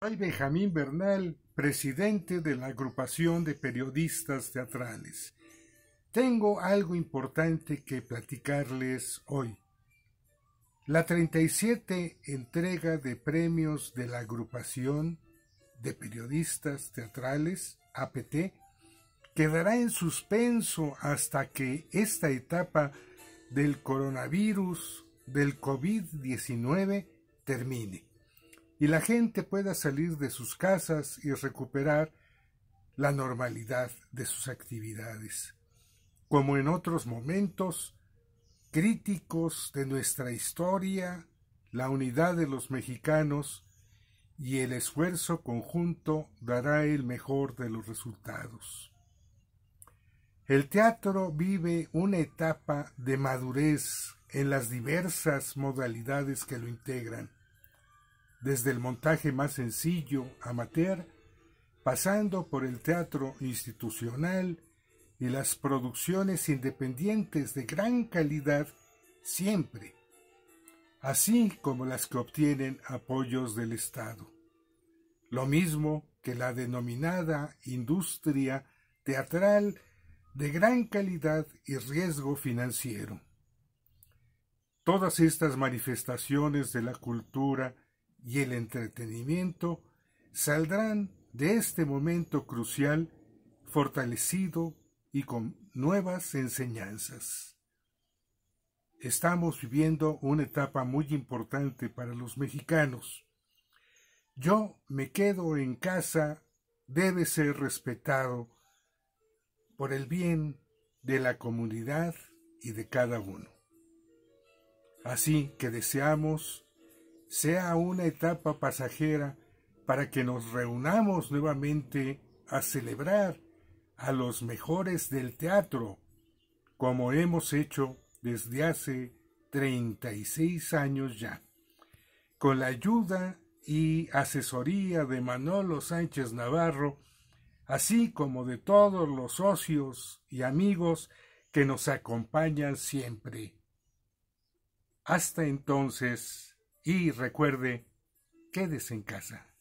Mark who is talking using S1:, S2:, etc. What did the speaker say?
S1: Soy Benjamín Bernal, presidente de la agrupación de periodistas teatrales. Tengo algo importante que platicarles hoy. La 37 entrega de premios de la agrupación de periodistas teatrales, APT, quedará en suspenso hasta que esta etapa del coronavirus, del COVID-19, termine y la gente pueda salir de sus casas y recuperar la normalidad de sus actividades, como en otros momentos críticos de nuestra historia, la unidad de los mexicanos y el esfuerzo conjunto dará el mejor de los resultados. El teatro vive una etapa de madurez en las diversas modalidades que lo integran desde el montaje más sencillo, amateur, pasando por el teatro institucional y las producciones independientes de gran calidad siempre, así como las que obtienen apoyos del Estado. Lo mismo que la denominada industria teatral de gran calidad y riesgo financiero. Todas estas manifestaciones de la cultura y el entretenimiento saldrán de este momento crucial fortalecido y con nuevas enseñanzas. Estamos viviendo una etapa muy importante para los mexicanos. Yo me quedo en casa debe ser respetado por el bien de la comunidad y de cada uno. Así que deseamos sea una etapa pasajera para que nos reunamos nuevamente a celebrar a los mejores del teatro, como hemos hecho desde hace 36 años ya. Con la ayuda y asesoría de Manolo Sánchez Navarro, así como de todos los socios y amigos que nos acompañan siempre. Hasta entonces. Y recuerde, quédese en casa.